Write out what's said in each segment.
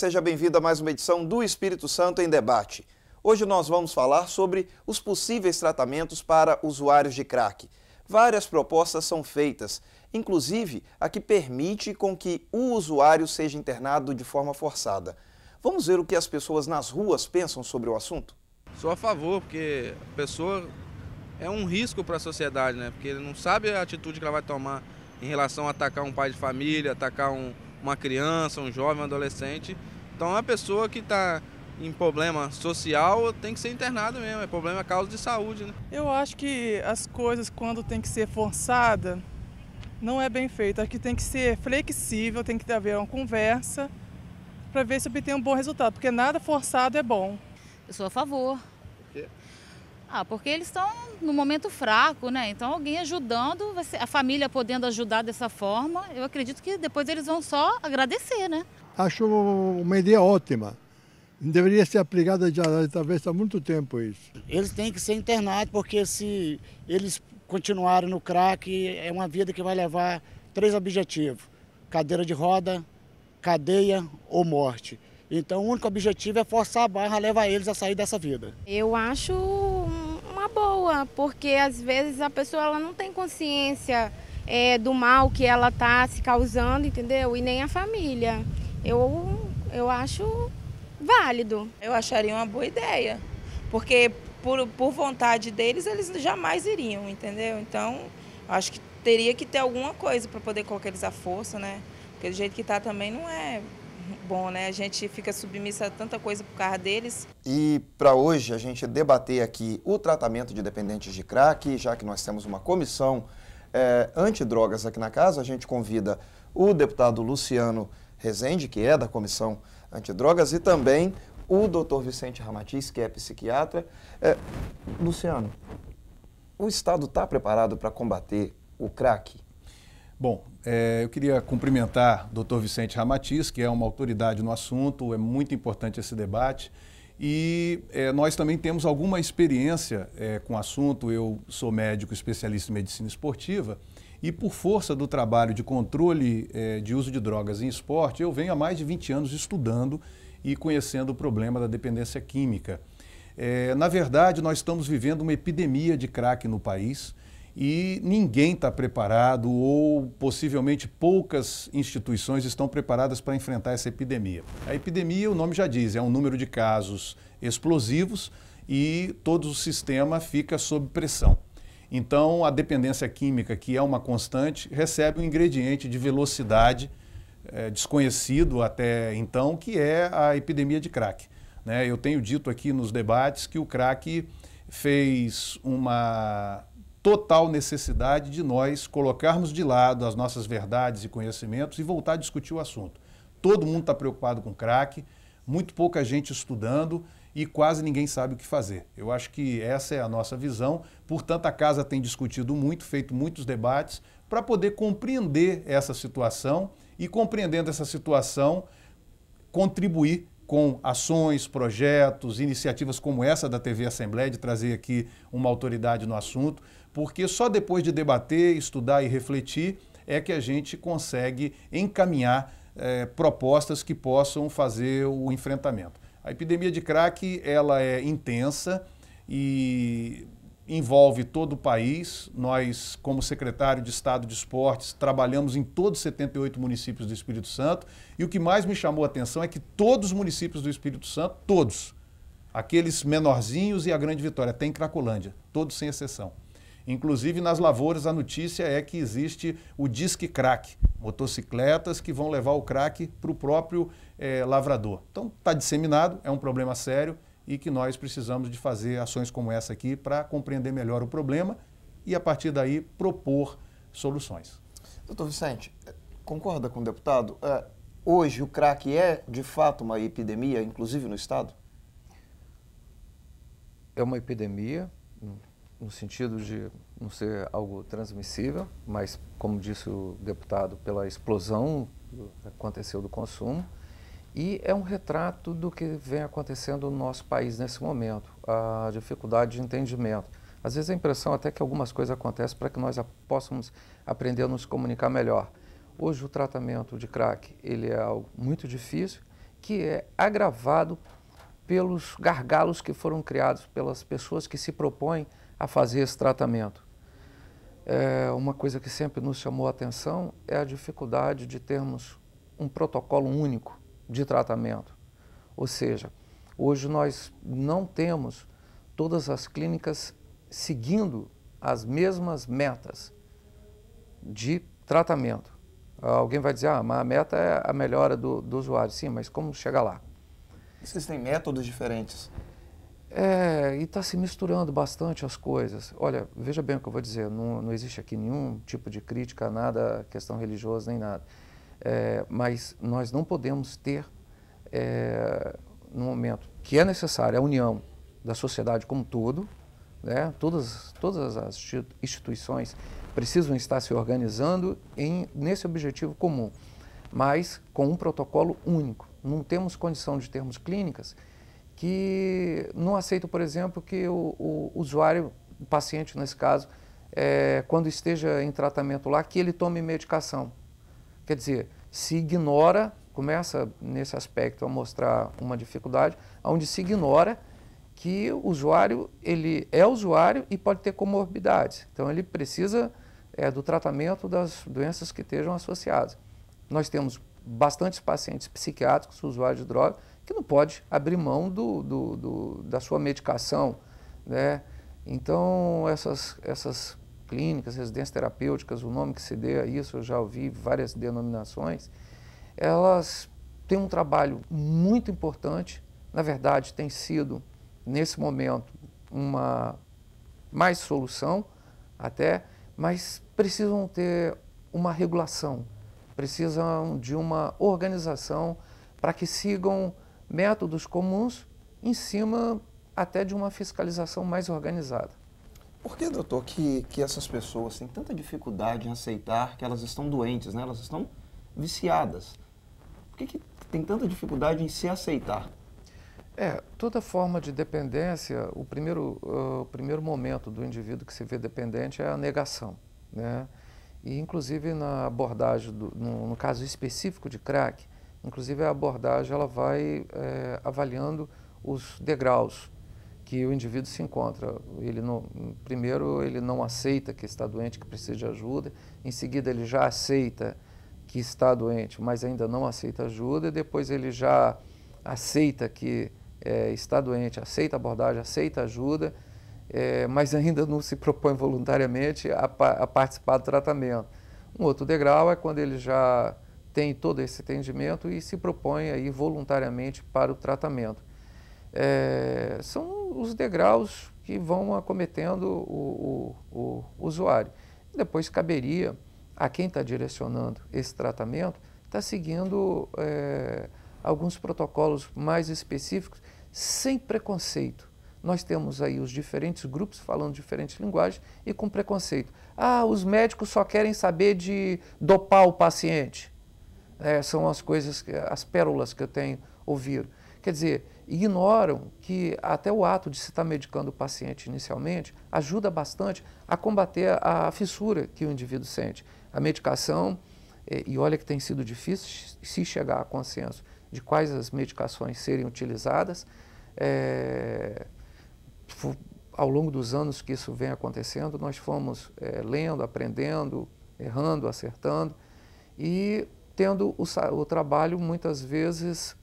Seja bem-vindo a mais uma edição do Espírito Santo em Debate. Hoje nós vamos falar sobre os possíveis tratamentos para usuários de crack. Várias propostas são feitas, inclusive a que permite com que o usuário seja internado de forma forçada. Vamos ver o que as pessoas nas ruas pensam sobre o assunto? Sou a favor, porque a pessoa é um risco para a sociedade, né? Porque ele não sabe a atitude que ela vai tomar em relação a atacar um pai de família, atacar um, uma criança, um jovem, um adolescente. Então, uma pessoa que está em problema social tem que ser internada mesmo, é problema é causa de saúde. Né? Eu acho que as coisas, quando tem que ser forçada, não é bem feita. Acho que tem que ser flexível, tem que haver uma conversa para ver se obtém um bom resultado, porque nada forçado é bom. Eu sou a favor. Por quê? Ah, porque eles estão no momento fraco, né? Então alguém ajudando, a família podendo ajudar dessa forma, eu acredito que depois eles vão só agradecer, né? acho uma ideia ótima. Deveria ser aplicada já, talvez há muito tempo isso. Eles têm que ser internados, porque se eles continuarem no crack, é uma vida que vai levar três objetivos: cadeira de roda, cadeia ou morte. Então, o único objetivo é forçar a barra a levar eles a sair dessa vida. Eu acho uma boa, porque às vezes a pessoa ela não tem consciência é, do mal que ela está se causando, entendeu? E nem a família eu, eu acho válido. Eu acharia uma boa ideia, porque por, por vontade deles eles jamais iriam, entendeu? Então, acho que teria que ter alguma coisa para poder colocar eles à força, né? Porque do jeito que está também não é bom, né? A gente fica submissa a tanta coisa por causa deles. E para hoje a gente debater aqui o tratamento de dependentes de crack, já que nós temos uma comissão é, antidrogas aqui na casa, a gente convida o deputado Luciano Rezende, que é da Comissão Antidrogas, e também o doutor Vicente Ramatiz, que é psiquiatra. É, Luciano, o Estado está preparado para combater o crack? Bom, é, eu queria cumprimentar o doutor Vicente Ramatiz, que é uma autoridade no assunto, é muito importante esse debate. E é, nós também temos alguma experiência é, com o assunto. Eu sou médico especialista em medicina esportiva e por força do trabalho de controle eh, de uso de drogas em esporte, eu venho há mais de 20 anos estudando e conhecendo o problema da dependência química. Eh, na verdade, nós estamos vivendo uma epidemia de crack no país e ninguém está preparado ou possivelmente poucas instituições estão preparadas para enfrentar essa epidemia. A epidemia, o nome já diz, é um número de casos explosivos e todo o sistema fica sob pressão. Então, a dependência química, que é uma constante, recebe um ingrediente de velocidade é, desconhecido até então, que é a epidemia de crack. Né? Eu tenho dito aqui nos debates que o crack fez uma total necessidade de nós colocarmos de lado as nossas verdades e conhecimentos e voltar a discutir o assunto. Todo mundo está preocupado com crack, muito pouca gente estudando e quase ninguém sabe o que fazer. Eu acho que essa é a nossa visão. Portanto, a casa tem discutido muito, feito muitos debates para poder compreender essa situação e, compreendendo essa situação, contribuir com ações, projetos, iniciativas como essa da TV Assembleia, de trazer aqui uma autoridade no assunto, porque só depois de debater, estudar e refletir é que a gente consegue encaminhar eh, propostas que possam fazer o enfrentamento. A epidemia de crack ela é intensa e envolve todo o país. Nós, como secretário de Estado de Esportes, trabalhamos em todos os 78 municípios do Espírito Santo. E o que mais me chamou a atenção é que todos os municípios do Espírito Santo, todos, aqueles menorzinhos e a Grande Vitória, tem Cracolândia, todos sem exceção. Inclusive, nas lavouras, a notícia é que existe o disque crack, motocicletas que vão levar o crack para o próprio é, lavrador. Então, está disseminado, é um problema sério e que nós precisamos de fazer ações como essa aqui para compreender melhor o problema e, a partir daí, propor soluções. Doutor Vicente, eh, concorda com o deputado? É, hoje, o crack é, de fato, uma epidemia, inclusive no Estado? É uma epidemia no sentido de não ser algo transmissível, mas, como disse o deputado, pela explosão que aconteceu do consumo. E é um retrato do que vem acontecendo no nosso país nesse momento, a dificuldade de entendimento. Às vezes a impressão até que algumas coisas acontecem para que nós possamos aprender a nos comunicar melhor. Hoje o tratamento de crack ele é algo muito difícil, que é agravado pelos gargalos que foram criados pelas pessoas que se propõem a fazer esse tratamento. É, uma coisa que sempre nos chamou a atenção é a dificuldade de termos um protocolo único de tratamento. Ou seja, hoje nós não temos todas as clínicas seguindo as mesmas metas de tratamento. Alguém vai dizer, ah, mas a meta é a melhora do, do usuário. Sim, mas como chegar lá? Vocês têm métodos diferentes? É, e está se misturando bastante as coisas. Olha, veja bem o que eu vou dizer, não, não existe aqui nenhum tipo de crítica a nada, questão religiosa nem nada. É, mas nós não podemos ter, é, no momento que é necessária a união da sociedade como um todo, né, todas, todas as instituições precisam estar se organizando em, nesse objetivo comum, mas com um protocolo único. Não temos condição de termos clínicas que não aceito, por exemplo, que o, o usuário, o paciente nesse caso, é, quando esteja em tratamento lá, que ele tome medicação. Quer dizer, se ignora, começa nesse aspecto a mostrar uma dificuldade, onde se ignora que o usuário ele é usuário e pode ter comorbidades. Então ele precisa é, do tratamento das doenças que estejam associadas. Nós temos bastantes pacientes psiquiátricos, usuários de drogas, que não pode abrir mão do, do, do, da sua medicação. Né? Então, essas, essas clínicas, residências terapêuticas, o nome que se dê a isso, eu já ouvi várias denominações, elas têm um trabalho muito importante, na verdade, tem sido, nesse momento, uma mais solução até, mas precisam ter uma regulação, precisam de uma organização para que sigam métodos comuns em cima até de uma fiscalização mais organizada. Por que, doutor, que, que essas pessoas têm tanta dificuldade em aceitar que elas estão doentes, né? elas estão viciadas? Por que, que tem tanta dificuldade em se aceitar? É, toda forma de dependência, o primeiro, uh, o primeiro momento do indivíduo que se vê dependente é a negação. Né? E, inclusive, na abordagem, do, no, no caso específico de crack, Inclusive a abordagem ela vai é, avaliando os degraus que o indivíduo se encontra. Ele não, primeiro ele não aceita que está doente, que precisa de ajuda. Em seguida ele já aceita que está doente, mas ainda não aceita ajuda. E depois ele já aceita que é, está doente, aceita abordagem, aceita ajuda, é, mas ainda não se propõe voluntariamente a, a participar do tratamento. Um outro degrau é quando ele já tem todo esse atendimento e se propõe aí voluntariamente para o tratamento. É, são os degraus que vão acometendo o, o, o usuário. Depois caberia a quem está direcionando esse tratamento está seguindo é, alguns protocolos mais específicos, sem preconceito. Nós temos aí os diferentes grupos falando diferentes linguagens e com preconceito. Ah, os médicos só querem saber de dopar o paciente. É, são as coisas, as pérolas que eu tenho ouvido. Quer dizer, ignoram que até o ato de se estar tá medicando o paciente inicialmente ajuda bastante a combater a fissura que o indivíduo sente. A medicação, é, e olha que tem sido difícil se chegar a consenso de quais as medicações serem utilizadas, é, ao longo dos anos que isso vem acontecendo, nós fomos é, lendo, aprendendo, errando, acertando, e tendo o, o trabalho muitas vezes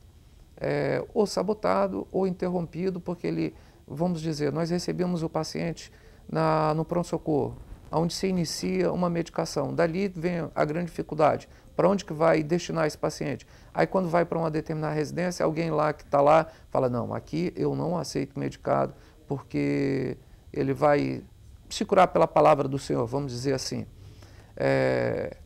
é, ou sabotado ou interrompido, porque ele, vamos dizer, nós recebemos o paciente na, no pronto-socorro, onde se inicia uma medicação. Dali vem a grande dificuldade. Para onde que vai destinar esse paciente? Aí quando vai para uma determinada residência, alguém lá que está lá fala, não, aqui eu não aceito medicado, porque ele vai se curar pela palavra do Senhor, vamos dizer assim. É,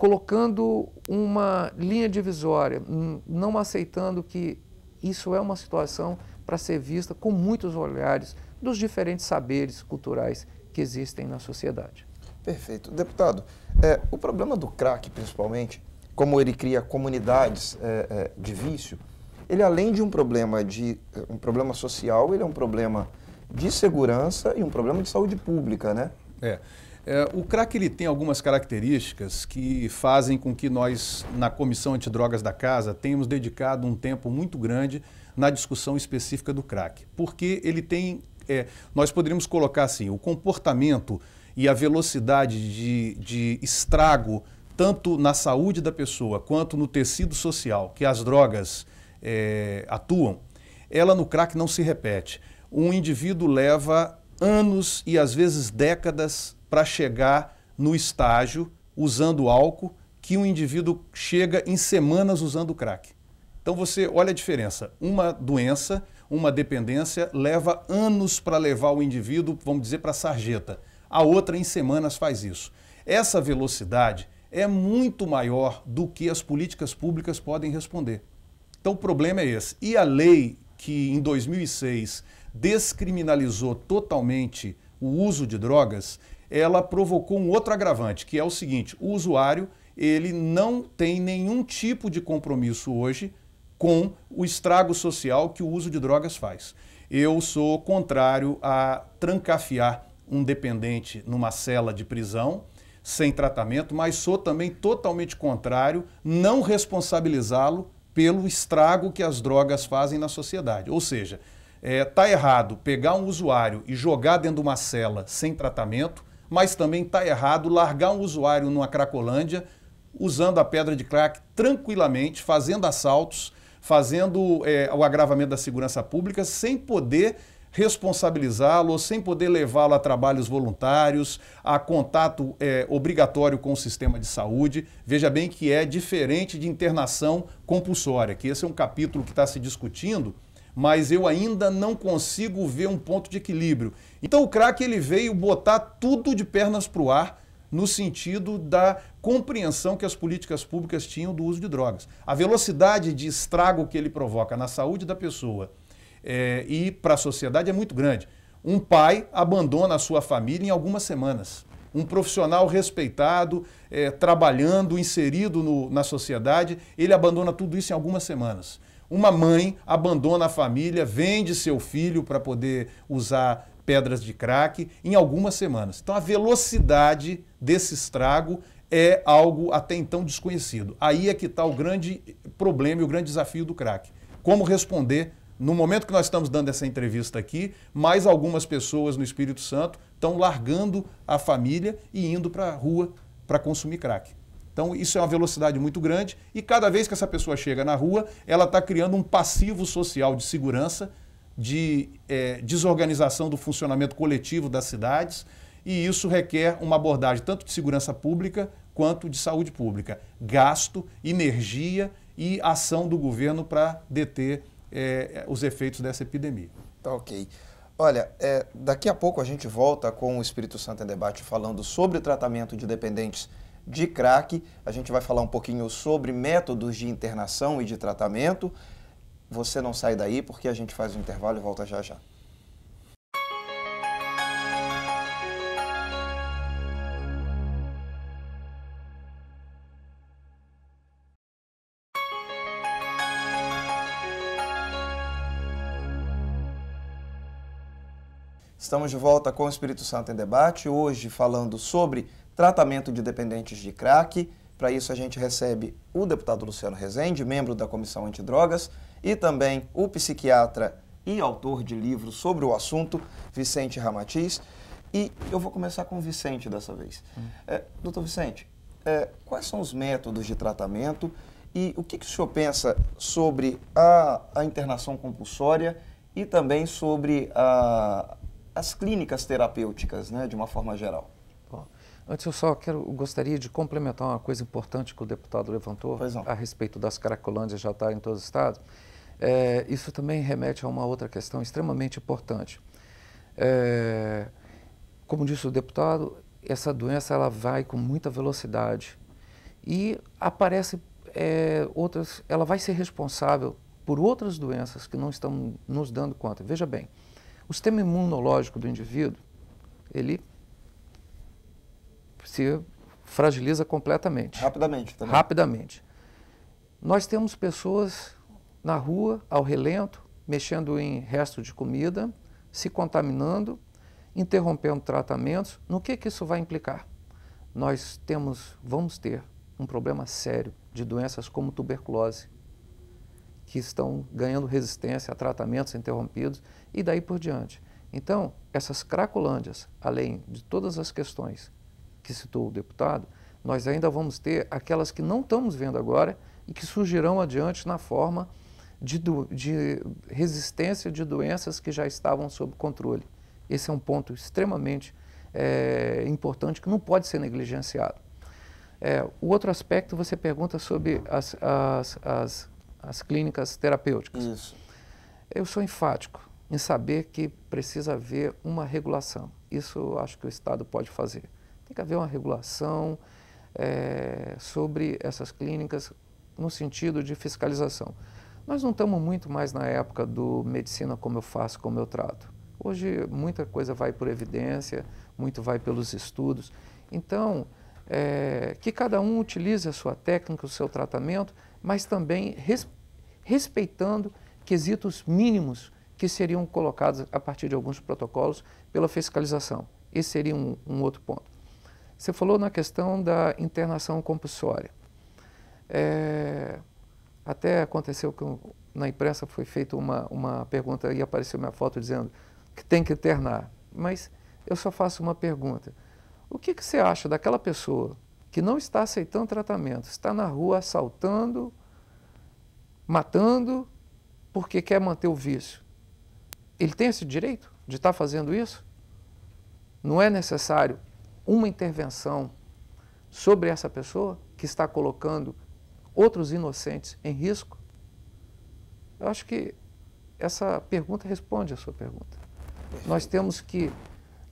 colocando uma linha divisória, não aceitando que isso é uma situação para ser vista com muitos olhares dos diferentes saberes culturais que existem na sociedade. Perfeito. Deputado, é, o problema do crack, principalmente, como ele cria comunidades é, é, de vício, ele além de um problema de um problema social, ele é um problema de segurança e um problema de saúde pública, né? É. É, o crack ele tem algumas características que fazem com que nós, na Comissão Antidrogas da Casa, tenhamos dedicado um tempo muito grande na discussão específica do crack. Porque ele tem. É, nós poderíamos colocar assim: o comportamento e a velocidade de, de estrago, tanto na saúde da pessoa quanto no tecido social que as drogas é, atuam, ela no crack não se repete. Um indivíduo leva anos e às vezes décadas para chegar no estágio usando álcool que um indivíduo chega em semanas usando crack. Então você olha a diferença. Uma doença, uma dependência leva anos para levar o indivíduo, vamos dizer, para a sarjeta. A outra em semanas faz isso. Essa velocidade é muito maior do que as políticas públicas podem responder. Então o problema é esse. E a lei que em 2006 descriminalizou totalmente o uso de drogas, ela provocou um outro agravante, que é o seguinte: o usuário ele não tem nenhum tipo de compromisso hoje com o estrago social que o uso de drogas faz. Eu sou contrário a trancafiar um dependente numa cela de prisão sem tratamento, mas sou também totalmente contrário não responsabilizá-lo pelo estrago que as drogas fazem na sociedade. Ou seja, está eh, é, errado pegar um usuário e jogar dentro de uma cela sem tratamento, mas também está errado largar um usuário numa Cracolândia usando a pedra de crack tranquilamente, fazendo assaltos, fazendo é, o agravamento da segurança pública, sem poder responsabilizá-lo, sem poder levá-lo a trabalhos voluntários, a contato é, obrigatório com o sistema de saúde. Veja bem que é diferente de internação compulsória, que esse é um capítulo que está se discutindo mas eu ainda não consigo ver um ponto de equilíbrio. Então o craque ele veio botar tudo de pernas para o ar no sentido da compreensão que as políticas públicas tinham do uso de drogas. A velocidade de estrago que ele provoca na saúde da pessoa é, e para a sociedade é muito grande. Um pai abandona a sua família em algumas semanas. Um profissional respeitado, é, trabalhando, inserido no, na sociedade, ele abandona tudo isso em algumas semanas. Uma mãe abandona a família, vende seu filho para poder usar pedras de crack em algumas semanas. Então a velocidade desse estrago é algo até então desconhecido. Aí é que está o grande problema e o grande desafio do crack. Como responder no momento que nós estamos dando essa entrevista aqui, mais algumas pessoas no Espírito Santo estão largando a família e indo para a rua para consumir crack. Então, isso é uma velocidade muito grande e cada vez que essa pessoa chega na rua, ela está criando um passivo social de segurança, de é, desorganização do funcionamento coletivo das cidades e isso requer uma abordagem tanto de segurança pública quanto de saúde pública. Gasto, energia e ação do governo para deter é, os efeitos dessa epidemia. Tá ok. Olha, é, daqui a pouco a gente volta com o Espírito Santo em Debate falando sobre o tratamento de dependentes de crack. A gente vai falar um pouquinho sobre métodos de internação e de tratamento. Você não sai daí porque a gente faz um intervalo e volta já já. Estamos de volta com o Espírito Santo em Debate, hoje falando sobre tratamento de dependentes de crack. Para isso, a gente recebe o deputado Luciano Rezende, membro da Comissão Antidrogas, e também o psiquiatra e autor de livros sobre o assunto, Vicente Ramatiz. E eu vou começar com o Vicente dessa vez. Hum. É, doutor Vicente, é, quais são os métodos de tratamento e o que, que o senhor pensa sobre a, a internação compulsória e também sobre a, as clínicas terapêuticas, né, de uma forma geral? Antes, eu só quero, gostaria de complementar uma coisa importante que o deputado levantou a respeito das caracolândias já está em todos os estados. É, isso também remete a uma outra questão extremamente importante. É, como disse o deputado, essa doença ela vai com muita velocidade e aparece é, outras, ela vai ser responsável por outras doenças que não estão nos dando conta. Veja bem, o sistema imunológico do indivíduo, ele se fragiliza completamente. Rapidamente também. Rapidamente. Nós temos pessoas na rua, ao relento, mexendo em resto de comida, se contaminando, interrompendo tratamentos. No que, que isso vai implicar? Nós temos, vamos ter um problema sério de doenças como tuberculose, que estão ganhando resistência a tratamentos interrompidos e daí por diante. Então, essas cracolândias, além de todas as questões que citou o deputado, nós ainda vamos ter aquelas que não estamos vendo agora e que surgirão adiante na forma de, do, de resistência de doenças que já estavam sob controle. Esse é um ponto extremamente é, importante que não pode ser negligenciado. É, o outro aspecto, você pergunta sobre as, as, as, as clínicas terapêuticas. Isso. Eu sou enfático em saber que precisa haver uma regulação. Isso acho que o Estado pode fazer. Tem que haver uma regulação é, sobre essas clínicas no sentido de fiscalização. Nós não estamos muito mais na época do medicina como eu faço, como eu trato. Hoje muita coisa vai por evidência, muito vai pelos estudos. Então, é, que cada um utilize a sua técnica, o seu tratamento, mas também res, respeitando quesitos mínimos que seriam colocados a partir de alguns protocolos pela fiscalização. Esse seria um, um outro ponto. Você falou na questão da internação compulsória. É, até aconteceu que na imprensa foi feita uma, uma pergunta e apareceu minha foto dizendo que tem que internar. Mas eu só faço uma pergunta. O que, que você acha daquela pessoa que não está aceitando tratamento, está na rua assaltando, matando, porque quer manter o vício? Ele tem esse direito de estar tá fazendo isso? Não é necessário uma intervenção sobre essa pessoa que está colocando outros inocentes em risco? Eu acho que essa pergunta responde a sua pergunta. Nós temos que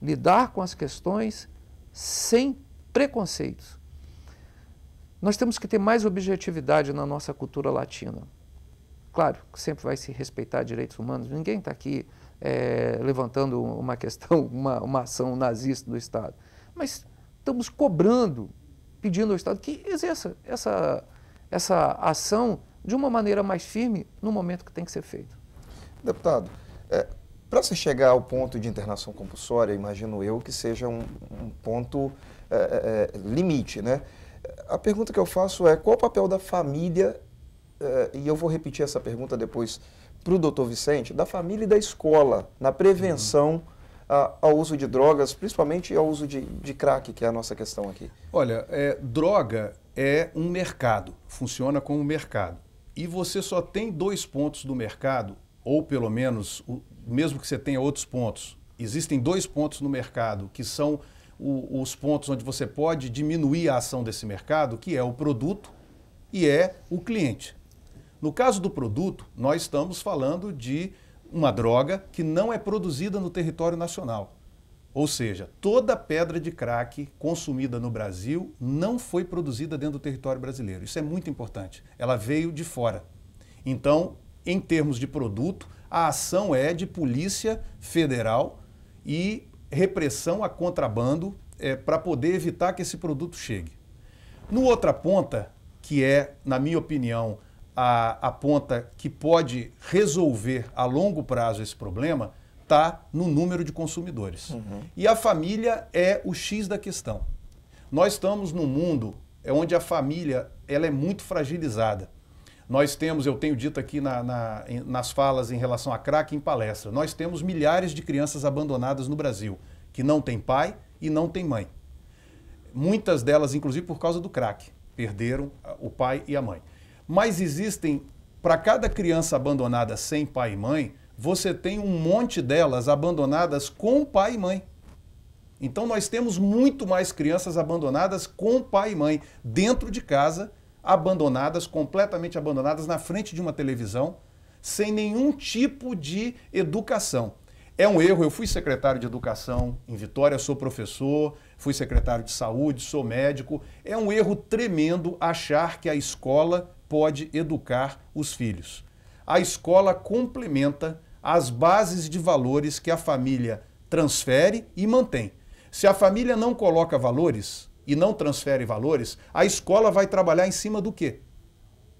lidar com as questões sem preconceitos. Nós temos que ter mais objetividade na nossa cultura latina. Claro, sempre vai se respeitar direitos humanos, ninguém está aqui é, levantando uma questão, uma, uma ação nazista do Estado mas estamos cobrando, pedindo ao Estado que exerça essa, essa ação de uma maneira mais firme no momento que tem que ser feito. Deputado, é, para se chegar ao ponto de internação compulsória, imagino eu que seja um, um ponto é, é, é limite, né? A pergunta que eu faço é qual o papel da família, é, e eu vou repetir essa pergunta depois para o doutor Vicente, da família e da escola na prevenção. Uhum ao uso de drogas, principalmente ao uso de, de crack, que é a nossa questão aqui? Olha, é, droga é um mercado, funciona como mercado. E você só tem dois pontos do mercado, ou pelo menos, o, mesmo que você tenha outros pontos, existem dois pontos no mercado que são o, os pontos onde você pode diminuir a ação desse mercado, que é o produto e é o cliente. No caso do produto, nós estamos falando de uma droga que não é produzida no território nacional. Ou seja, toda pedra de crack consumida no Brasil não foi produzida dentro do território brasileiro. Isso é muito importante. Ela veio de fora. Então, em termos de produto, a ação é de polícia federal e repressão a contrabando é, eh, para poder evitar que esse produto chegue. No outra ponta, que é, na minha opinião, a, ponta que pode resolver a longo prazo esse problema está no número de consumidores. Uhum. E a família é o X da questão. Nós estamos num mundo é onde a família ela é muito fragilizada. Nós temos, eu tenho dito aqui na, na, nas falas em relação a crack em palestra, nós temos milhares de crianças abandonadas no Brasil, que não têm pai e não têm mãe. Muitas delas, inclusive, por causa do crack. Perderam o pai e a mãe. Mas existem, para cada criança abandonada sem pai e mãe, você tem um monte delas abandonadas com pai e mãe. Então nós temos muito mais crianças abandonadas com pai e mãe dentro de casa, abandonadas, completamente abandonadas na frente de uma televisão, sem nenhum tipo de educação. É um erro, eu fui secretário de educação em Vitória, sou professor, fui secretário de saúde, sou médico. É um erro tremendo achar que a escola pode educar os filhos. A escola complementa as bases de valores que a família transfere e mantém. Se a família não coloca valores e não transfere valores, a escola vai trabalhar em cima do quê?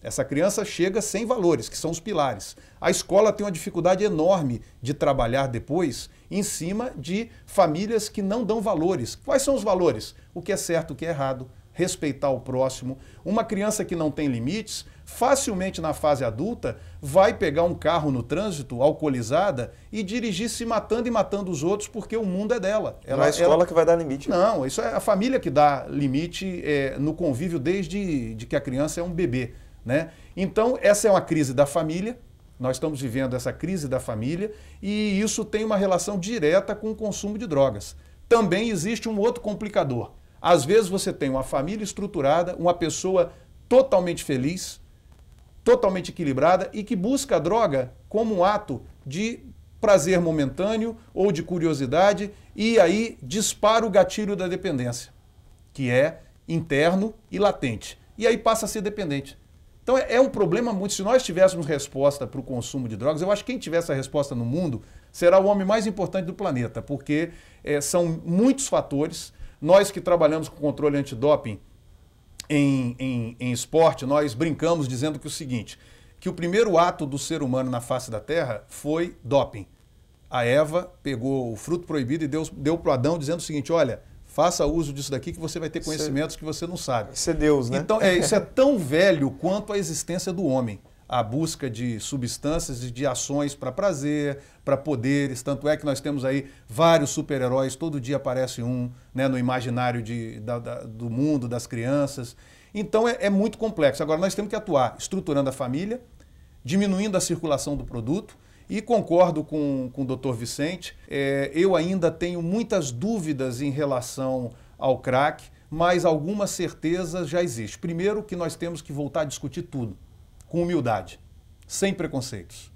Essa criança chega sem valores, que são os pilares. A escola tem uma dificuldade enorme de trabalhar depois em cima de famílias que não dão valores. Quais são os valores? O que é certo, o que é errado, respeitar o próximo. Uma criança que não tem limites, facilmente na fase adulta, vai pegar um carro no trânsito, alcoolizada, e dirigir se matando e matando os outros porque o mundo é dela. Ela, não é a escola ela... que vai dar limite. Não, isso é a família que dá limite é, no convívio desde de que a criança é um bebê. Né? Então, essa é uma crise da família, nós estamos vivendo essa crise da família e isso tem uma relação direta com o consumo de drogas. Também existe um outro complicador. Às vezes você tem uma família estruturada, uma pessoa totalmente feliz, totalmente equilibrada e que busca a droga como um ato de prazer momentâneo ou de curiosidade e aí dispara o gatilho da dependência, que é interno e latente. E aí passa a ser dependente. Então é, é um problema muito. Se nós tivéssemos resposta para o consumo de drogas, eu acho que quem tiver essa resposta no mundo será o homem mais importante do planeta, porque é, são muitos fatores nós que trabalhamos com controle antidoping em, em, em esporte, nós brincamos dizendo que o seguinte, que o primeiro ato do ser humano na face da Terra foi doping. A Eva pegou o fruto proibido e deu, deu para Adão dizendo o seguinte, olha, faça uso disso daqui que você vai ter é conhecimentos que você não sabe. Isso é Deus, né? Então, é, isso é tão velho quanto a existência do homem a busca de substâncias e de ações para prazer, para poderes. Tanto é que nós temos aí vários super-heróis, todo dia aparece um né, no imaginário de, da, da, do mundo, das crianças. Então é, é muito complexo. Agora, nós temos que atuar estruturando a família, diminuindo a circulação do produto. E concordo com, com o doutor Vicente, é, eu ainda tenho muitas dúvidas em relação ao crack, mas algumas certezas já existem. Primeiro, que nós temos que voltar a discutir tudo com humildade, sem preconceitos.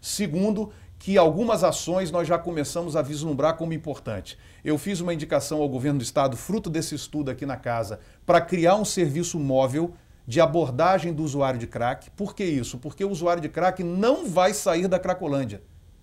Segundo, que algumas ações nós já começamos a vislumbrar como importante. Eu fiz uma indicação ao governo do estado, fruto desse estudo aqui na casa, para criar um serviço móvel de abordagem do usuário de crack. Por que isso? Porque o usuário de crack não vai sair da Cracolândia.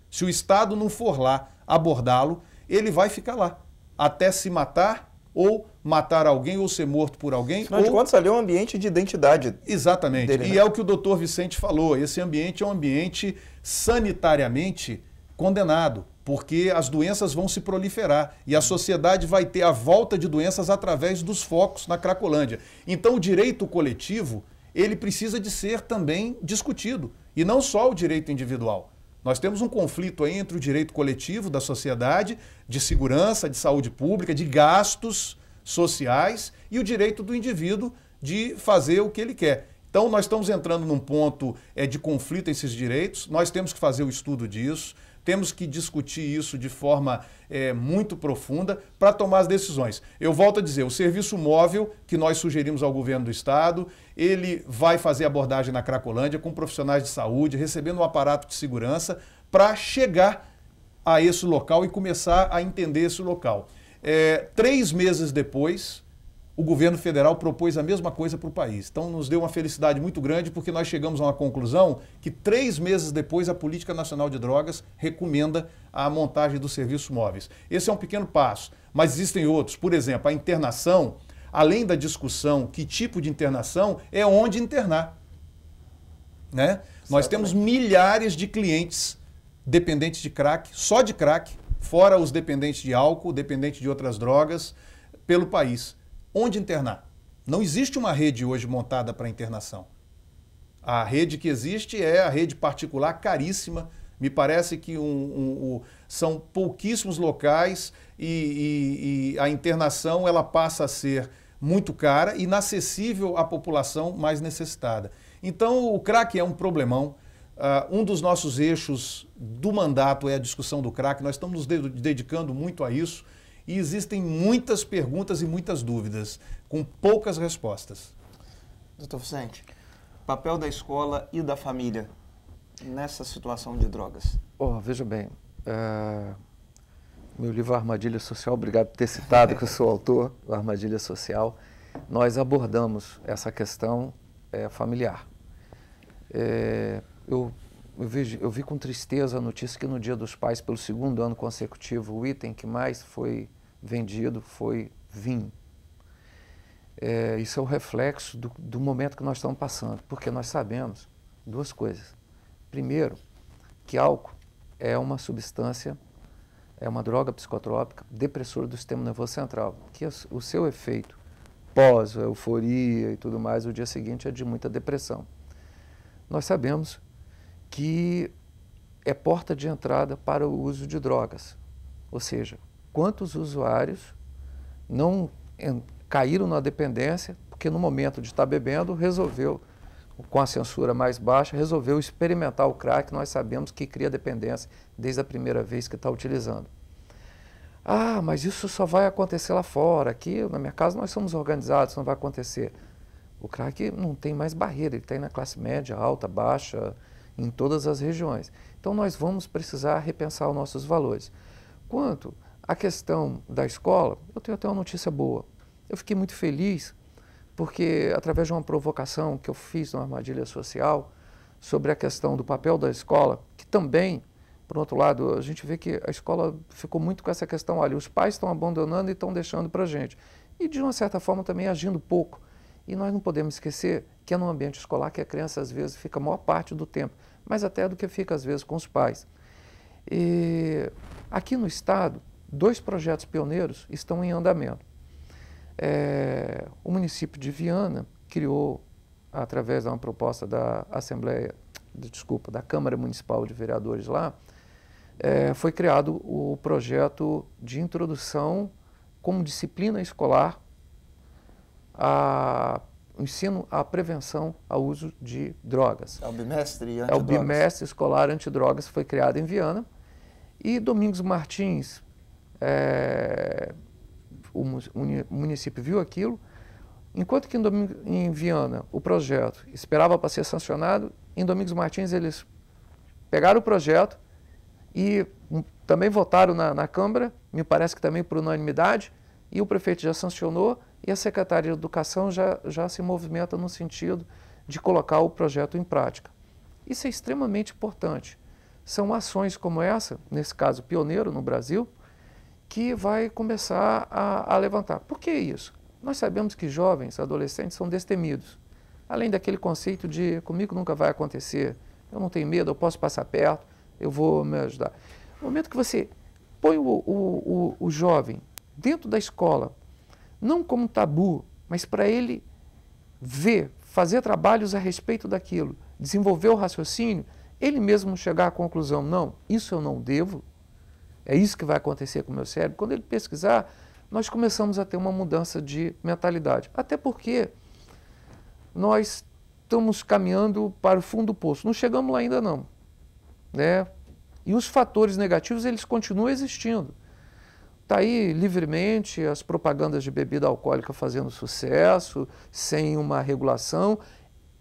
Se o Estado não for lá abordá-lo, ele vai ficar lá até se matar ou matar alguém ou ser morto por alguém. Afinal ou... de contas, ali é um ambiente de identidade. Exatamente. Dele, né? e é o que o doutor Vicente falou: esse ambiente é um ambiente sanitariamente condenado, porque as doenças vão se proliferar e a sociedade vai ter a volta de doenças através dos focos na Cracolândia. Então, o direito coletivo ele precisa de ser também discutido, e não só o direito individual. Nós temos um conflito aí entre o direito coletivo da sociedade, de segurança, de saúde pública, de gastos, sociais e o direito do indivíduo de fazer o que ele quer. Então, nós estamos entrando num ponto é, de conflito esses direitos, nós temos que fazer o estudo disso, temos que discutir isso de forma é, muito profunda para tomar as decisões. Eu volto a dizer, o serviço móvel que nós sugerimos ao governo do estado, ele vai fazer abordagem na Cracolândia com profissionais de saúde, recebendo um aparato de segurança para chegar a esse local e começar a entender esse local. É, três meses depois, o governo federal propôs a mesma coisa para o país. Então, nos deu uma felicidade muito grande, porque nós chegamos a uma conclusão que três meses depois a Política Nacional de Drogas recomenda a montagem dos serviços móveis. Esse é um pequeno passo, mas existem outros. Por exemplo, a internação, além da discussão que tipo de internação, é onde internar. Né? Nós temos milhares de clientes dependentes de crack, só de crack, fora os dependentes de álcool, dependentes de outras drogas, pelo país. Onde internar? Não existe uma rede hoje montada para internação. A rede que existe é a rede particular caríssima. Me parece que um, um, um, são pouquíssimos locais e, e, e a internação ela passa a ser muito cara, inacessível à população mais necessitada. Então o crack é um problemão. Uh, um dos nossos eixos do mandato é a discussão do crack, nós estamos nos dedicando muito a isso e existem muitas perguntas e muitas dúvidas, com poucas respostas. Doutor Vicente, papel da escola e da família nessa situação de drogas? Oh, veja bem, uh, meu livro Armadilha Social, obrigado por ter citado que eu sou autor, Armadilha Social, nós abordamos essa questão é, familiar. É, eu, eu, vi, eu vi com tristeza a notícia que no Dia dos Pais, pelo segundo ano consecutivo, o item que mais foi vendido foi vinho. É, isso é o reflexo do, do momento que nós estamos passando, porque nós sabemos duas coisas. Primeiro, que álcool é uma substância, é uma droga psicotrópica, depressora do sistema nervoso central, que é o seu efeito pós euforia e tudo mais, o dia seguinte é de muita depressão. Nós sabemos que é porta de entrada para o uso de drogas. Ou seja, quantos usuários não caíram na dependência porque no momento de estar bebendo resolveu, com a censura mais baixa, resolveu experimentar o crack, nós sabemos que cria dependência desde a primeira vez que está utilizando. Ah, mas isso só vai acontecer lá fora, aqui na minha casa nós somos organizados, não vai acontecer. O crack não tem mais barreira, ele tem na classe média, alta, baixa, em todas as regiões. Então nós vamos precisar repensar os nossos valores. Quanto à questão da escola, eu tenho até uma notícia boa. Eu fiquei muito feliz porque através de uma provocação que eu fiz na armadilha social sobre a questão do papel da escola, que também, por outro lado, a gente vê que a escola ficou muito com essa questão, olha, os pais estão abandonando e estão deixando para a gente. E de uma certa forma também agindo pouco. E nós não podemos esquecer que é no ambiente escolar que a criança às vezes fica a maior parte do tempo, mas até do que fica às vezes com os pais. E aqui no Estado, dois projetos pioneiros estão em andamento. É, o município de Viana criou, através de uma proposta da Assembleia, desculpa, da Câmara Municipal de Vereadores lá, é, foi criado o projeto de introdução como disciplina escolar a ensino à prevenção ao uso de drogas. É o bimestre antidrogas. É o bimestre escolar antidrogas, foi criado em Viana. E Domingos Martins, é, o município viu aquilo, enquanto que em, Doming, em Viana o projeto esperava para ser sancionado, em Domingos Martins eles pegaram o projeto e hum, também votaram na, na Câmara, me parece que também por unanimidade, e o prefeito já sancionou e a secretária de Educação já, já se movimenta no sentido de colocar o projeto em prática. Isso é extremamente importante. São ações como essa, nesse caso pioneiro no Brasil, que vai começar a, a levantar. Por que isso? Nós sabemos que jovens, adolescentes são destemidos. Além daquele conceito de comigo nunca vai acontecer, eu não tenho medo, eu posso passar perto, eu vou me ajudar. No momento que você põe o, o, o, o jovem dentro da escola, não como tabu, mas para ele ver, fazer trabalhos a respeito daquilo, desenvolver o raciocínio, ele mesmo chegar à conclusão, não, isso eu não devo, é isso que vai acontecer com o meu cérebro. Quando ele pesquisar, nós começamos a ter uma mudança de mentalidade. Até porque nós estamos caminhando para o fundo do poço. Não chegamos lá ainda não. Né? E os fatores negativos, eles continuam existindo. Está aí livremente as propagandas de bebida alcoólica fazendo sucesso, sem uma regulação,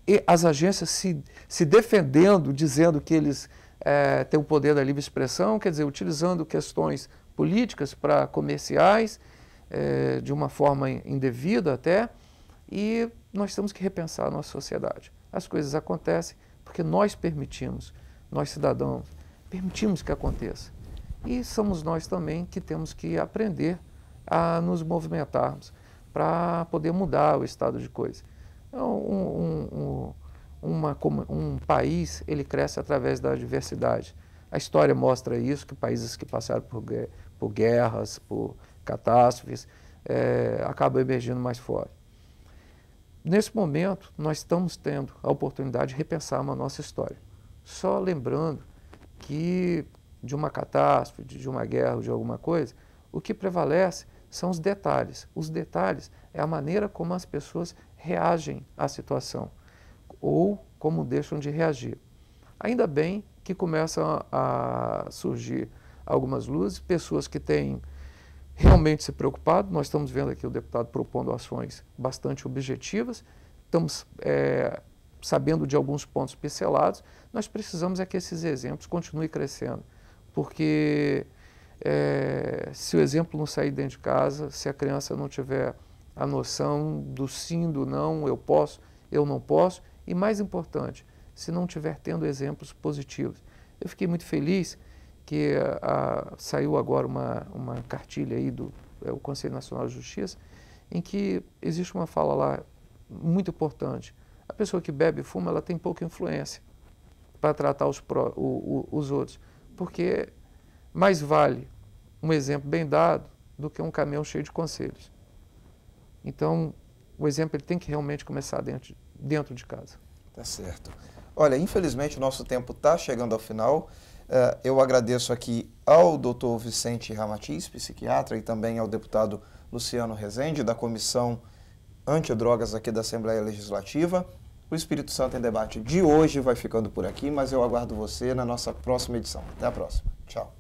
e as agências se, se defendendo, dizendo que eles é, têm o poder da livre expressão, quer dizer, utilizando questões políticas para comerciais, é, de uma forma indevida até, e nós temos que repensar a nossa sociedade. As coisas acontecem porque nós permitimos, nós cidadãos, permitimos que aconteça. E somos nós também que temos que aprender a nos movimentarmos para poder mudar o estado de coisas. Então, um, um, uma, um país ele cresce através da diversidade. A história mostra isso, que países que passaram por, por guerras, por catástrofes, é, acabam emergindo mais forte. Nesse momento, nós estamos tendo a oportunidade de repensar a nossa história. Só lembrando que de uma catástrofe, de uma guerra, de alguma coisa, o que prevalece são os detalhes. Os detalhes é a maneira como as pessoas reagem à situação ou como deixam de reagir. Ainda bem que começam a surgir algumas luzes, pessoas que têm realmente se preocupado. Nós estamos vendo aqui o deputado propondo ações bastante objetivas, estamos é, sabendo de alguns pontos pincelados. Nós precisamos é que esses exemplos continuem crescendo porque é, se o exemplo não sair dentro de casa, se a criança não tiver a noção do sim, do não, eu posso, eu não posso, e mais importante, se não tiver tendo exemplos positivos. Eu fiquei muito feliz que a, saiu agora uma, uma cartilha aí do é, o Conselho Nacional de Justiça, em que existe uma fala lá muito importante. A pessoa que bebe e fuma, ela tem pouca influência para tratar os, pró, o, o, os outros porque mais vale um exemplo bem dado do que um caminhão cheio de conselhos. Então, o exemplo ele tem que realmente começar dentro, dentro de casa. Tá certo. Olha, infelizmente o nosso tempo está chegando ao final. É, eu agradeço aqui ao doutor Vicente Ramatiz, psiquiatra, e também ao deputado Luciano Rezende, da Comissão Antidrogas aqui da Assembleia Legislativa. O Espírito Santo em Debate de hoje vai ficando por aqui, mas eu aguardo você na nossa próxima edição. Até a próxima. Tchau.